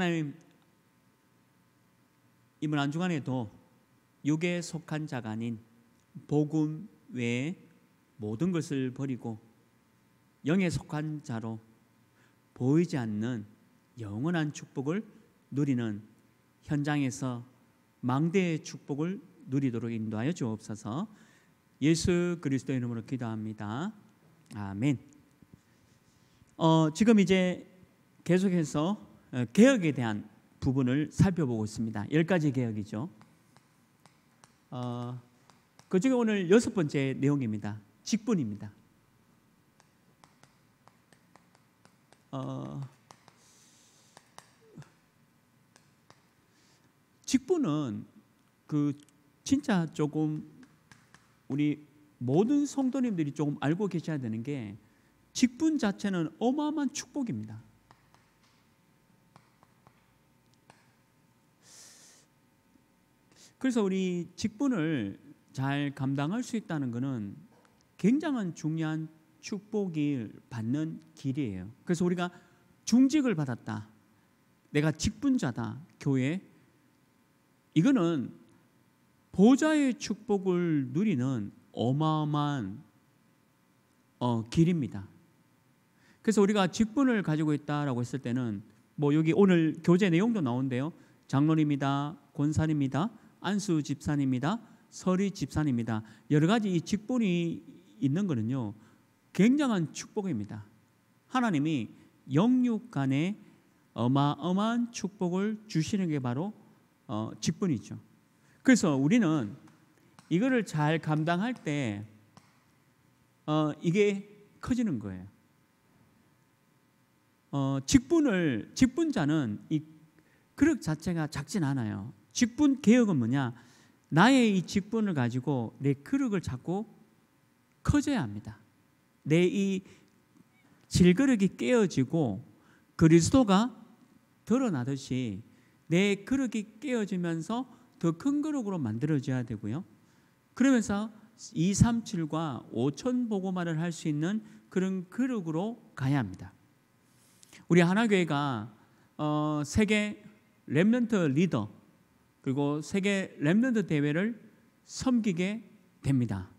하나님 이번 안중간에도 육에 속한 자가 아닌 복음 외에 모든 것을 버리고 영에 속한 자로 보이지 않는 영원한 축복을 누리는 현장에서 망대의 축복을 누리도록 인도하여 주옵소서. 예수 그리스도의 이름으로 기도합니다. 아멘. 어, 지금 이제 계속해서 어, 개혁에 대한 부분을 살펴보고 있습니다. 열 가지 개혁이죠. 어, 그 중에 오늘 여섯 번째 내용입니다. 직분입니다. 어, 직분은 그 진짜 조금 우리 모든 성도님들이 조금 알고 계셔야 되는 게 직분 자체는 어마어마한 축복입니다. 그래서 우리 직분을 잘 감당할 수 있다는 것은 굉장한 중요한 축복을 받는 길이에요. 그래서 우리가 중직을 받았다. 내가 직분자다. 교회. 이거는 보좌의 축복을 누리는 어마어마한 어, 길입니다. 그래서 우리가 직분을 가지고 있다라고 했을 때는 뭐 여기 오늘 교재 내용도 나온대요. 장로입니다. 권사입니다. 안수 집사입니다 서리 집사입니다 여러 가지 이 직분이 있는 거는요. 굉장한 축복입니다. 하나님이 영육 간에 어마어마한 축복을 주시는 게 바로 어, 직분이죠. 그래서 우리는 이거를 잘 감당할 때 어, 이게 커지는 거예요. 어, 직분을 직분자는 이 그릇 자체가 작진 않아요. 직분 개혁은 뭐냐? 나의 이 직분을 가지고 내 그릇을 자꾸 커져야 합니다. 내 이 질그릇이 깨어지고 그리스도가 드러나듯이 내 그릇이 깨어지면서 더 큰 그릇으로 만들어져야 되고요. 그러면서 2, 3, 7과 5천 보고말을 할 수 있는 그런 그룹으로 가야 합니다. 우리 하나교회가 어, 세계 랩런트 리더 그리고 세계 렘넌드 대회를 섬기게 됩니다.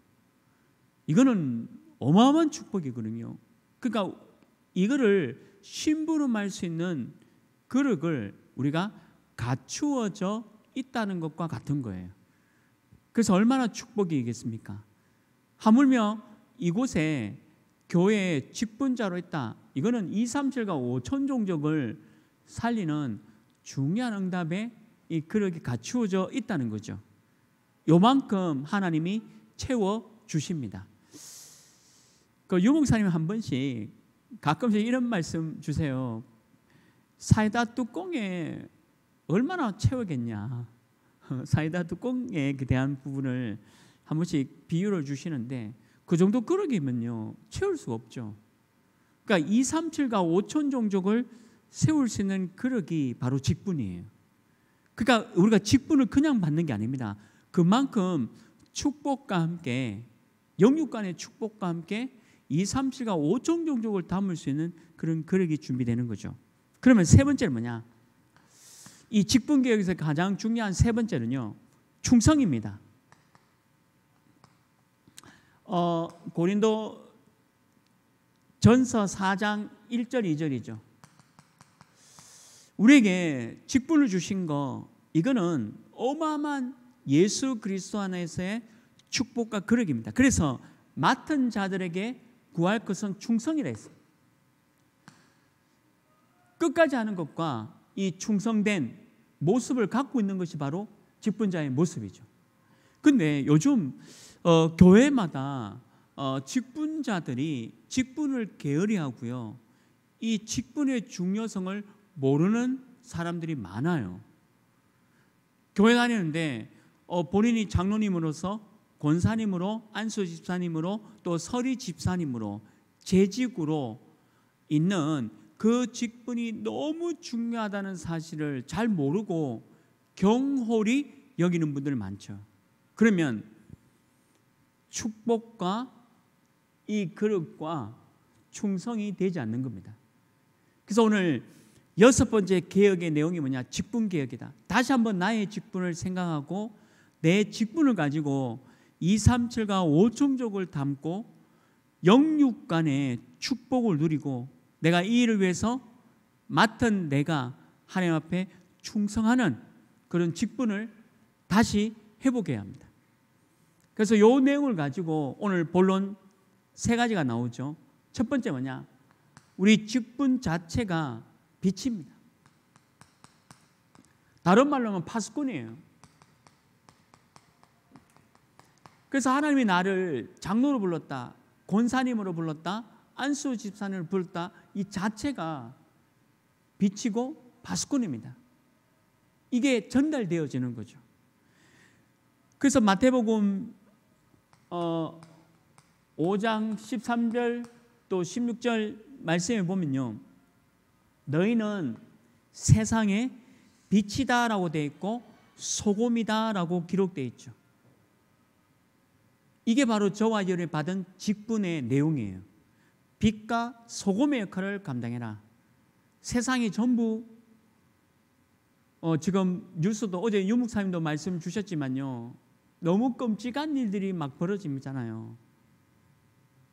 이거는 어마어마한 축복이거든요. 그러니까 이거를 심부름할 수 있는 그릇을 우리가 갖추어져 있다는 것과 같은 거예요. 그래서 얼마나 축복이겠습니까? 하물며 이곳에 교회의 직분자로 있다. 이거는 2, 3, 7과 5천 종족을 살리는 중요한 응답의 이 그렇게 갖추어져 있다는 거죠. 요만큼 하나님이 채워 주십니다. 그 유목사님 한 번씩 가끔씩 이런 말씀 주세요. 사이다 뚜껑에 얼마나 채우겠냐. 사이다 뚜껑에 대한 부분을 한 번씩 비유를 주시는데 그 정도 그러면요 채울 수 없죠. 그러니까 2, 3, 7과 5천 종족을 세울 수 있는 그릇이 바로 직분이에요. 그러니까 우리가 직분을 그냥 받는 게 아닙니다. 그만큼 축복과 함께 영육 간의 축복과 함께 2, 3, 7과 5종 종족을 담을 수 있는 그런 그릇이 준비되는 거죠. 그러면 세 번째는 뭐냐? 이 직분 개혁에서 가장 중요한 세 번째는요. 충성입니다. 어, 고린도 전서 4장 1절 2절이죠. 우리에게 직분을 주신 거 이거는 어마어마한 예수 그리스도 안에서의 축복과 그릇입니다. 그래서 맡은 자들에게 구할 것은 충성이라 했어요. 끝까지 하는 것과 이 충성된 모습을 갖고 있는 것이 바로 직분자의 모습이죠. 근데 요즘 어, 교회마다 어, 직분자들이 직분을 게으리하고요. 이 직분의 중요성을 모르는 사람들이 많아요. 교회 다니는데 어, 본인이 장로님으로서 권사님으로 안수 집사님으로 또 서리 집사님으로 재직으로 있는 그 직분이 너무 중요하다는 사실을 잘 모르고 경홀이 여기는 분들 많죠. 그러면 축복과 이 그릇과 충성이 되지 않는 겁니다. 그래서 오늘 여섯 번째 개혁의 내용이 뭐냐? 직분 개혁이다. 다시 한번 나의 직분을 생각하고 내 직분을 가지고 2, 3, 7과 5총족을 담고 영육 간의 축복을 누리고 내가 이 일을 위해서 맡은 내가 하나님 앞에 충성하는 그런 직분을 다시 회복해야 합니다. 그래서 요 내용을 가지고 오늘 본론 세 가지가 나오죠. 첫 번째 뭐냐? 우리 직분 자체가 빛입니다. 다른 말로 하면 파수꾼이에요. 그래서 하나님이 나를 장로로 불렀다, 권사님으로 불렀다, 안수 집사님을 불렀다 이 자체가 빛이고 파수꾼입니다. 이게 전달되어지는 거죠. 그래서 마태복음 어, 5장 13절 또 16절 말씀에 보면요. 너희는 세상의 빛이다라고 되어 있고 소금이다라고 기록되어 있죠. 이게 바로 저와 여를 받은 직분의 내용이에요. 빛과 소금의 역할을 감당해라. 세상이 전부 어 지금 뉴스도 어제 유목사님도 말씀 주셨지만요. 너무 끔찍한 일들이 막 벌어지잖아요.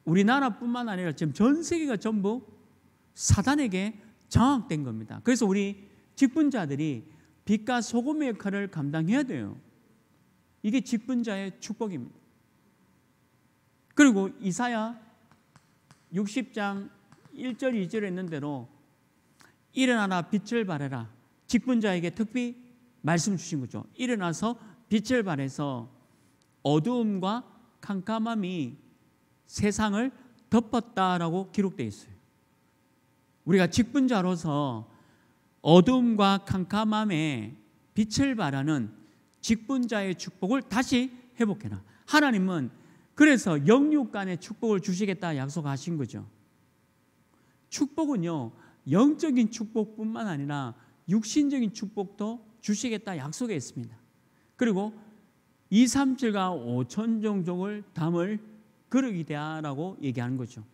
우리나라뿐만 아니라 지금 전 세계가 전부 사단에게 장악된 겁니다. 그래서 우리 직분자들이 빛과 소금의 역할을 감당해야 돼요. 이게 직분자의 축복입니다. 그리고 이사야 60장 1절 2절 있는 대로 일어나라 빛을 발해라. 직분자에게 특히 말씀 주신 거죠. 일어나서 빛을 발해서 어두움과 캄캄함이 세상을 덮었다라고 기록되어 있어요. 우리가 직분자로서 어둠과 캄캄함에 빛을 발하는 직분자의 축복을 다시 회복해라. 하나님은 그래서 영육 간의 축복을 주시겠다 약속하신 거죠. 축복은요, 영적인 축복뿐만 아니라 육신적인 축복도 주시겠다 약속했습니다 그리고 2, 3, 7과 5천 종족을 담을 그릇이 되라고 얘기하는 거죠.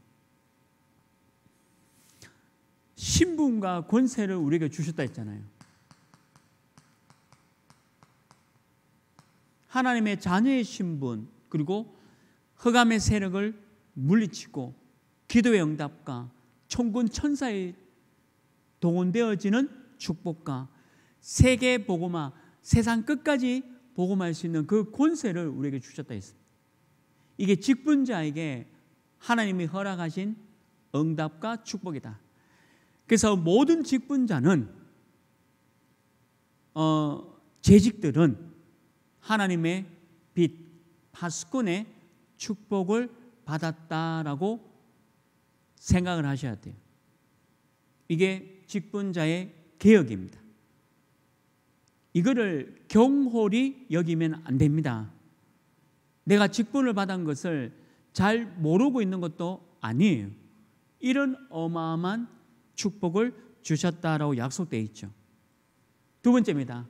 죽음과 권세를 우리에게 주셨다 했잖아요. 하나님의 자녀의 신분 그리고 허감의 세력을 물리치고 기도의 응답과 천군 천사의 동원되어지는 축복과 세계 복음화 세상 끝까지 복음할 수 있는 그 권세를 우리에게 주셨다 했습니다. 이게 직분자에게 하나님이 허락하신 응답과 축복이다. 그래서 모든 직분자는 어, 재직들은 하나님의 빛 파스콘의 축복을 받았다라고 생각을 하셔야 돼요. 이게 직분자의 개혁입니다. 이거를 경홀이 여기면 안 됩니다. 내가 직분을 받은 것을 잘 모르고 있는 것도 아니에요. 이런 어마어마한 축복을 주셨다라고 약속되어 있죠. 두 번째입니다.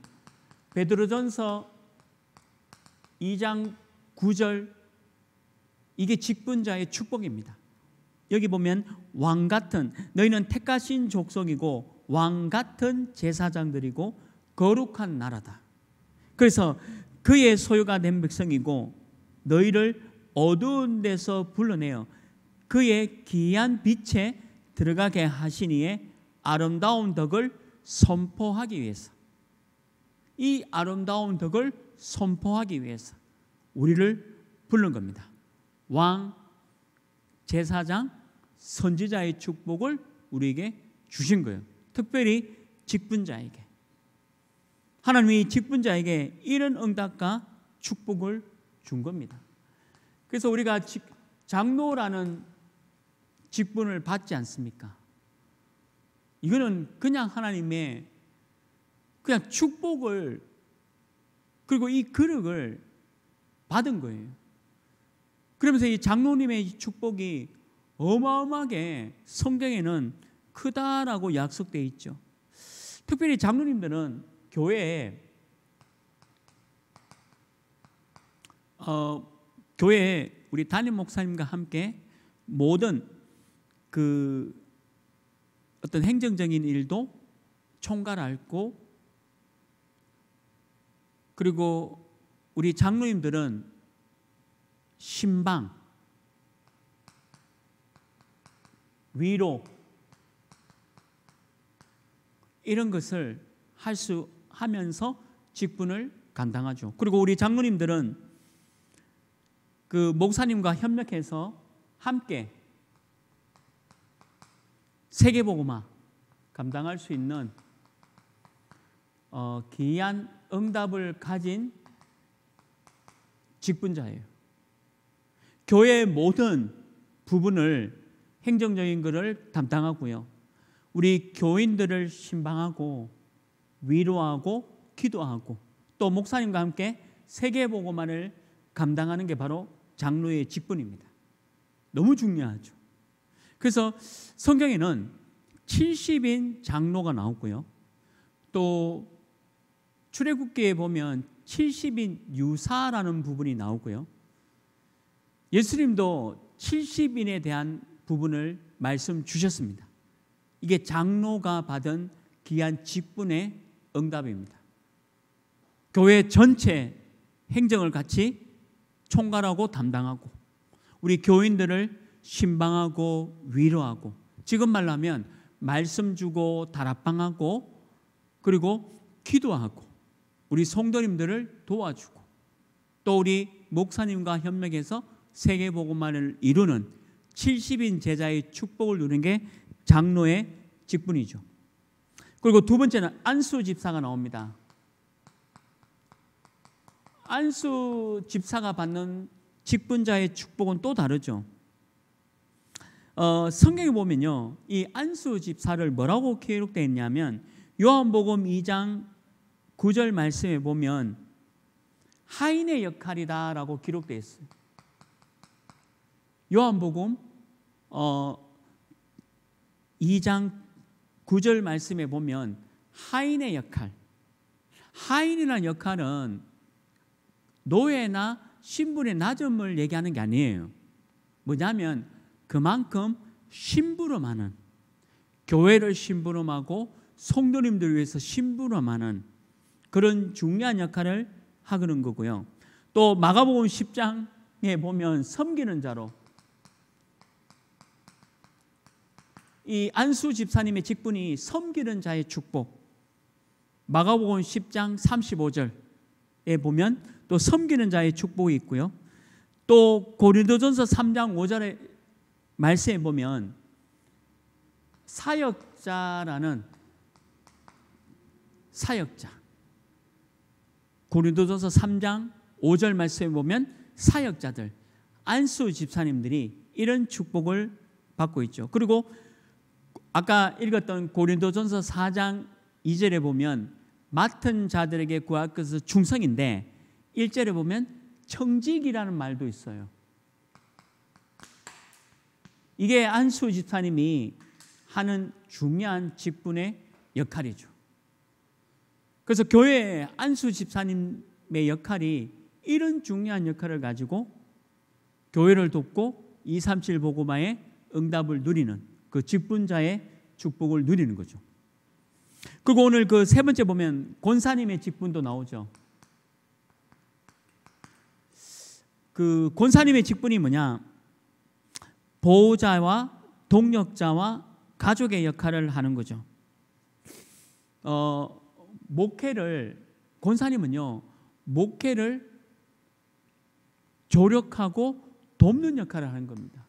베드로전서 2장 9절 이게 직분자의 축복입니다. 여기 보면 왕 같은 너희는 택하신 족속이고 왕 같은 제사장들이고 거룩한 나라다. 그래서 그의 소유가 된 백성이고 너희를 어두운 데서 불러내어 그의 귀한 빛에 들어가게 하시니의 아름다운 덕을 선포하기 위해서 이 아름다운 덕을 선포하기 위해서 우리를 부른 겁니다. 왕, 제사장, 선지자의 축복을 우리에게 주신 거예요. 특별히 직분자에게. 하나님이 직분자에게 이런 응답과 축복을 준 겁니다. 그래서 우리가 장로라는 직분을 받지 않습니까? 이거는 그냥 하나님의 그냥 축복을 그리고 이 그릇을 받은 거예요. 그러면서 이 장로님의 축복이 어마어마하게 성경에는 크다라고 약속되어 있죠. 특별히 장로님들은 교회에 어, 교회에 우리 담임 목사님과 함께 모든 그 어떤 행정적인 일도 총괄 앓고 그리고 우리 장로님들은 신방 위로 이런 것을 할 수 하면서 직분을 감당하죠. 그리고 우리 장로님들은 그 목사님과 협력해서 함께 세계보고마 감당할 수 있는 어, 기이한 응답을 가진 직분자예요. 교회의 모든 부분을 행정적인 것을 담당하고요. 우리 교인들을 신방하고 위로하고 기도하고 또 목사님과 함께 세계보고만을 감당하는 게 바로 장로의 직분입니다. 너무 중요하죠. 그래서 성경에는 70인 장로가 나오고요. 또 출애굽기에 보면 70인 유사라는 부분이 나오고요. 예수님도 70인에 대한 부분을 말씀 주셨습니다. 이게 장로가 받은 귀한 직분의 응답입니다. 교회 전체 행정을 같이 총괄하고 담당하고 우리 교인들을 신방하고 위로하고 지금 말로 하면 말씀 주고 다락방하고 그리고 기도하고 우리 성도님들을 도와주고 또 우리 목사님과 협력해서 세계보고만을 이루는 70인 제자의 축복을 누는게 장로의 직분이죠. 그리고 두 번째는 안수 집사가 나옵니다. 안수 집사가 받는 직분자의 축복은 또 다르죠. 어, 성경에 보면요. 이 안수 집사를 뭐라고 기록되어 있냐면 요한복음 2장 9절 말씀에 보면 하인의 역할이다라고 기록되어 있어요. 요한복음 어, 2장 9절 말씀에 보면 하인의 역할. 하인이라는 역할은 노예나 신분의 낮음을 얘기하는 게 아니에요. 뭐냐면 그만큼 심부름하는 교회를 심부름하고 성도님들 위해서 심부름하는 그런 중요한 역할을 하는 거고요. 또 마가복음 10장에 보면 섬기는 자로 이 안수 집사님의 직분이 섬기는 자의 축복. 마가복음 10장 35절에 보면 또 섬기는 자의 축복이 있고요. 또 고린도전서 3장 5절에 말씀에 보면 사역자라는 사역자 고린도전서 3장 5절 말씀에 보면 사역자들 안수 집사님들이 이런 축복을 받고 있죠. 그리고 아까 읽었던 고린도전서 4장 2절에 보면 맡은 자들에게 구할 것은 중성인데 1절에 보면 청직이라는 말도 있어요. 이게 안수 집사님이 하는 중요한 직분의 역할이죠. 그래서 교회 안수 집사님의 역할이 이런 중요한 역할을 가지고 교회를 돕고 237 보고마의 응답을 누리는 그 직분자의 축복을 누리는 거죠. 그리고 오늘 그 세 번째 보면 권사님의 직분도 나오죠. 그 권사님의 직분이 뭐냐? 보호자와 동력자와 가족의 역할을 하는 거죠. 어, 목회를 권사님은요 목회를 조력하고 돕는 역할을 하는 겁니다.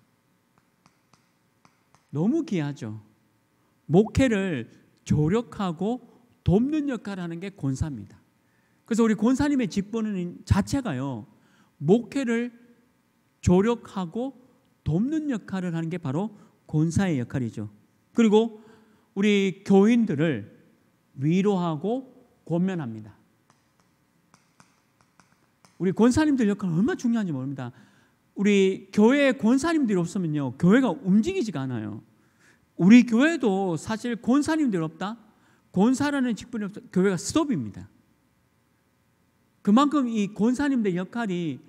너무 귀하죠. 목회를 조력하고 돕는 역할을 하는 게 권사입니다. 그래서 우리 권사님의 직분 자체가요 목회를 조력하고 돕는 역할을 하는 게 바로 권사의 역할이죠. 그리고 우리 교인들을 위로하고 권면합니다. 우리 권사님들 역할 얼마나 중요한지 모릅니다. 우리 교회 권사님들이 없으면요. 교회가 움직이지가 않아요. 우리 교회도 사실 권사님들 없다. 권사라는 직분이 없다. 교회가 스톱입니다. 그만큼 이권사님들 역할이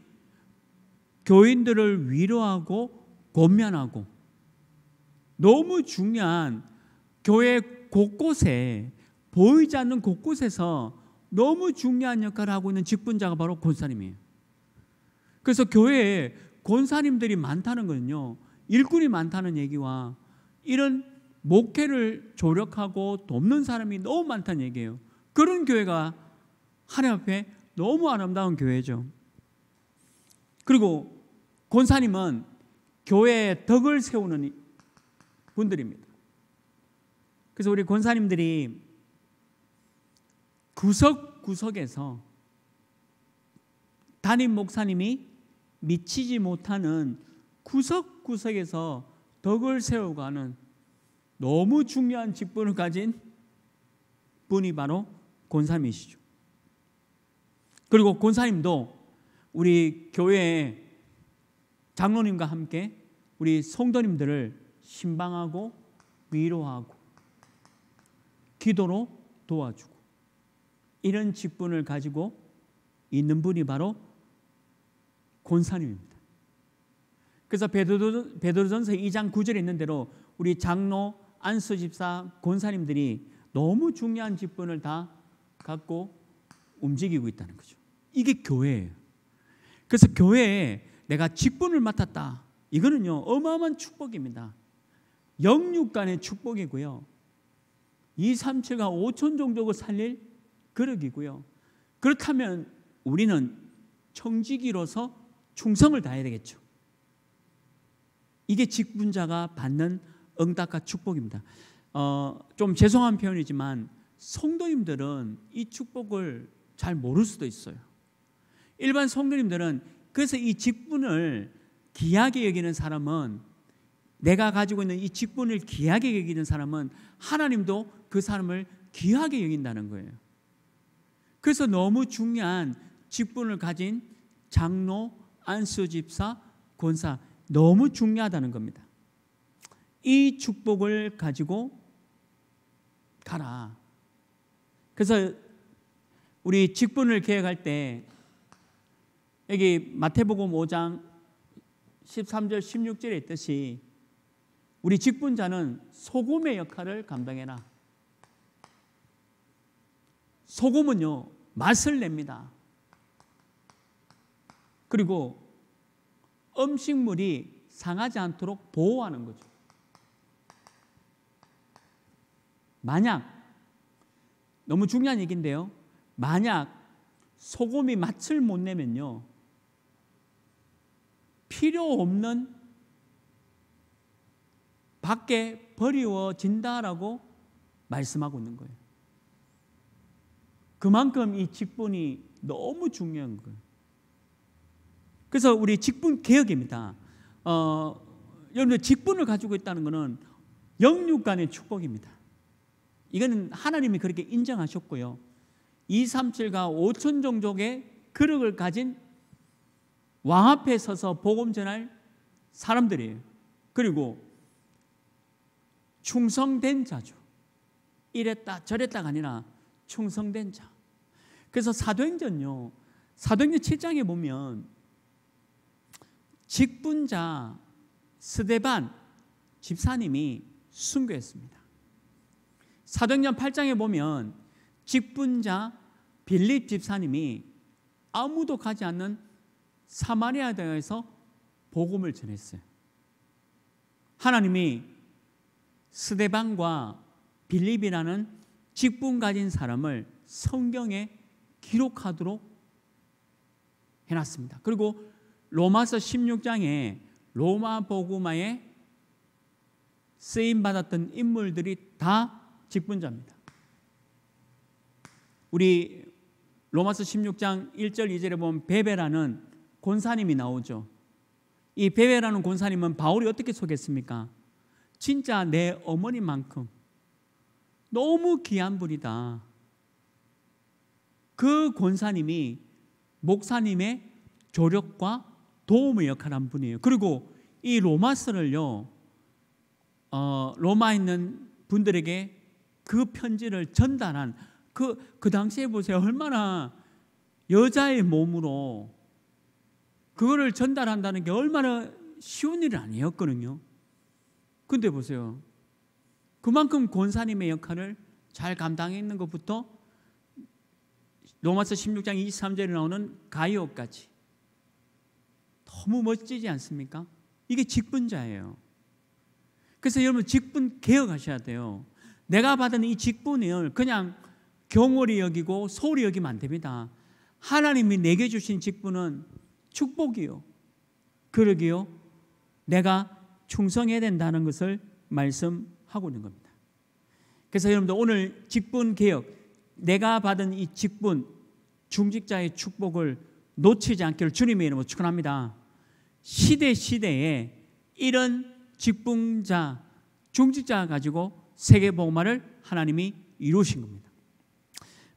교인들을 위로하고 권면하고 너무 중요한 교회 곳곳에 보이지 않는 곳곳에서 너무 중요한 역할을 하고 있는 직분자가 바로 권사님이에요. 그래서 교회에 권사님들이 많다는 것은요 일꾼이 많다는 얘기와 이런 목회를 조력하고 돕는 사람이 너무 많다는 얘기예요. 그런 교회가 하나님 앞에 너무 아름다운 교회죠. 그리고 권사님은 교회의 덕을 세우는 분들입니다. 그래서 우리 권사님들이 구석구석에서 담임 목사님이 미치지 못하는 구석구석에서 덕을 세우고는 너무 중요한 직분을 가진 분이 바로 권사님이시죠. 그리고 권사님도 우리 교회에 장로님과 함께 우리 성도님들을 신방하고 위로하고 기도로 도와주고 이런 직분을 가지고 있는 분이 바로 권사님입니다. 그래서 베드로, 베드로전서 2장 9절에 있는 대로 우리 장로, 안수 집사, 권사님들이 너무 중요한 직분을 다 갖고 움직이고 있다는 거죠. 이게 교회예요. 그래서 교회에 내가 직분을 맡았다. 이거는요, 어마어마한 축복입니다. 영육간의 축복이고요. 2, 3, 7과 5천 종족을 살릴 그릇이고요. 그렇다면 우리는 청지기로서 충성을 다해야 되겠죠. 이게 직분자가 받는 응답과 축복입니다. 어, 좀 죄송한 표현이지만 성도님들은 이 축복을 잘 모를 수도 있어요. 일반 성도님들은 그래서 이 직분을 귀하게 여기는 사람은 내가 가지고 있는 이 직분을 귀하게 여기는 사람은 하나님도 그 사람을 귀하게 여긴다는 거예요. 그래서 너무 중요한 직분을 가진 장로, 안수 집사, 권사 너무 중요하다는 겁니다. 이 축복을 가지고 가라. 그래서 우리 직분을 계획할 때 여기 마태복음 5장 13절 16절에 있듯이 우리 직분자는 소금의 역할을 감당해라. 소금은요, 맛을 냅니다. 그리고 음식물이 상하지 않도록 보호하는 거죠. 만약, 너무 중요한 얘기인데요. 만약 소금이 맛을 못 내면요. 필요 없는 밖에 버려진다라고 말씀하고 있는 거예요. 그만큼 이 직분이 너무 중요한 거예요. 그래서 우리 직분 개혁입니다. 어, 여러분들 직분을 가지고 있다는 것은 영육 간의 축복입니다. 이거는 하나님이 그렇게 인정하셨고요. 237과 5천 종족의 그릇을 가진 왕 앞에 서서 복음 전할 사람들이에요. 그리고 충성된 자죠. 이랬다 저랬다가 아니라 충성된 자. 그래서 사도행전요. 사도행전 7장에 보면 직분자 스데반 집사님이 순교했습니다. 사도행전 8장에 보면 직분자 빌립 집사님이 아무도 가지 않는 사마리아에 대에서 복음을 전했어요. 하나님이 스데반과 빌립이라는 직분 가진 사람을 성경에 기록하도록 해놨습니다. 그리고 로마서 16장에 로마 복음화에 쓰임 받았던 인물들이 다 직분자입니다. 우리 로마서 16장 1절 2절에 보면 베베라는 권사님이 나오죠. 이 베베라는 곤사님은 바울이 어떻게 속였습니까? 진짜 내 어머니만큼 너무 귀한 분이다. 그 권사님이 목사님의 조력과 도움의 역할을 한 분이에요. 그리고 이 로마서를요, 어, 로마 있는 분들에게 그 편지를 전달한 그, 그 당시에 보세요. 얼마나 여자의 몸으로 그거를 전달한다는 게 얼마나 쉬운 일은 아니었거든요. 근데 보세요. 그만큼 권사님의 역할을 잘 감당해 있는 것부터 로마서 16장 23절에 나오는 가이오까지 너무 멋지지 않습니까? 이게 직분자예요. 그래서 여러분 직분 개혁하셔야 돼요. 내가 받은 이 직분을 그냥 경홀히 여기고 소홀히 여기면 안 됩니다. 하나님이 내게 주신 직분은 축복이요. 그러기요. 내가 충성해야 된다는 것을 말씀하고 있는 겁니다. 그래서 여러분들 오늘 직분 개혁, 내가 받은 이 직분, 중직자의 축복을 놓치지 않기를 주님의 이름으로 축원합니다. 시대 시대에 이런 직분자, 중직자 가지고 세계 복음화를 하나님이 이루신 겁니다.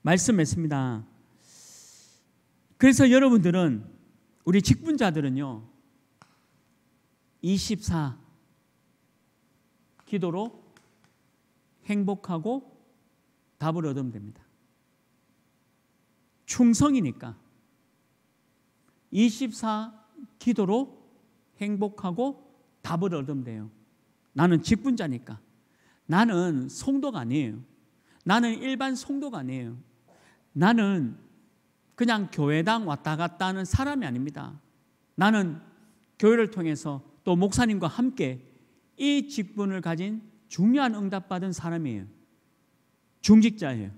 말씀했습니다. 그래서 여러분들은 우리 직분자들은요, 24 기도로 행복하고 답을 얻으면 됩니다. 충성이니까 24 기도로 행복하고 답을 얻으면 돼요. 나는 직분자니까. 나는 송도가 아니에요. 나는 일반 송도가 아니에요. 나는 그냥 교회당 왔다 갔다 하는 사람이 아닙니다. 나는 교회를 통해서 또 목사님과 함께 이 직분을 가진 중요한 응답받은 사람이에요. 중직자예요.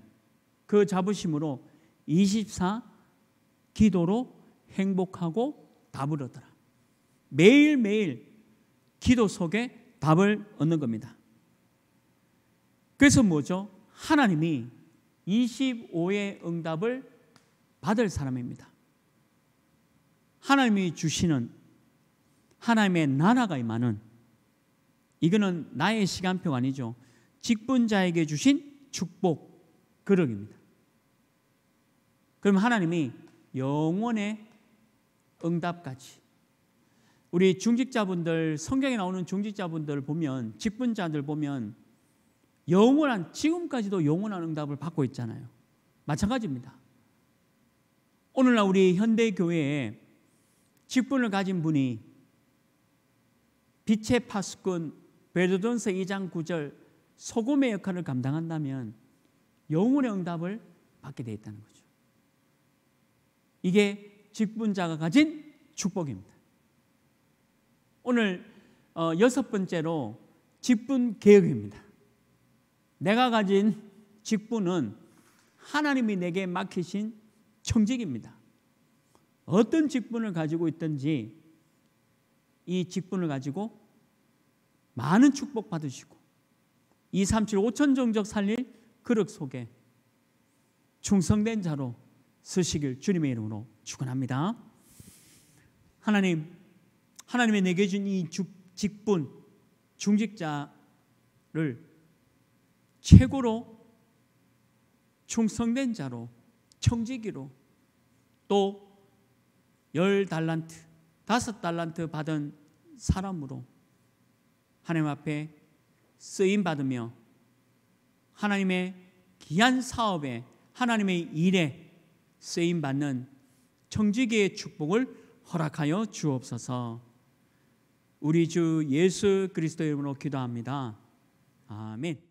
그 자부심으로 24 기도로 행복하고 답을 얻더라. 매일매일 기도 속에 답을 얻는 겁니다. 그래서 뭐죠? 하나님이 25의 응답을 받을 사람입니다. 하나님이 주시는 하나님의 나라가 임하는 이거는 나의 시간표가 아니죠. 직분자에게 주신 축복 그릇입니다. 그럼 하나님이 영원의 응답까지 우리 중직자분들 성경에 나오는 중직자분들 보면 직분자들 보면 영원한 지금까지도 영원한 응답을 받고 있잖아요. 마찬가지입니다. 오늘날 우리 현대 교회에 직분을 가진 분이 빛의 파수꾼 베드돈서 2장 9절 소금의 역할을 감당한다면 영혼의 응답을 받게 되어 있다는 거죠. 이게 직분자가 가진 축복입니다. 오늘 어, 여섯 번째로 직분 개혁입니다. 내가 가진 직분은 하나님이 내게 맡기신 청직입니다. 어떤 직분을 가지고 있든지 이 직분을 가지고 많은 축복 받으시고 2, 3, 7, 5천 종족 살릴 그릇 속에 충성된 자로 쓰시길 주님의 이름으로 축원합니다. 하나님, 하나님의 내게 준 이 직분 중직자를 최고로 충성된 자로 청지기로 또 열 달란트, 다섯 달란트 받은 사람으로 하나님 앞에 쓰임 받으며 하나님의 귀한 사업에 하나님의 일에 쓰임 받는 청지기의 축복을 허락하여 주옵소서. 우리 주 예수 그리스도 이름으로 기도합니다. 아멘.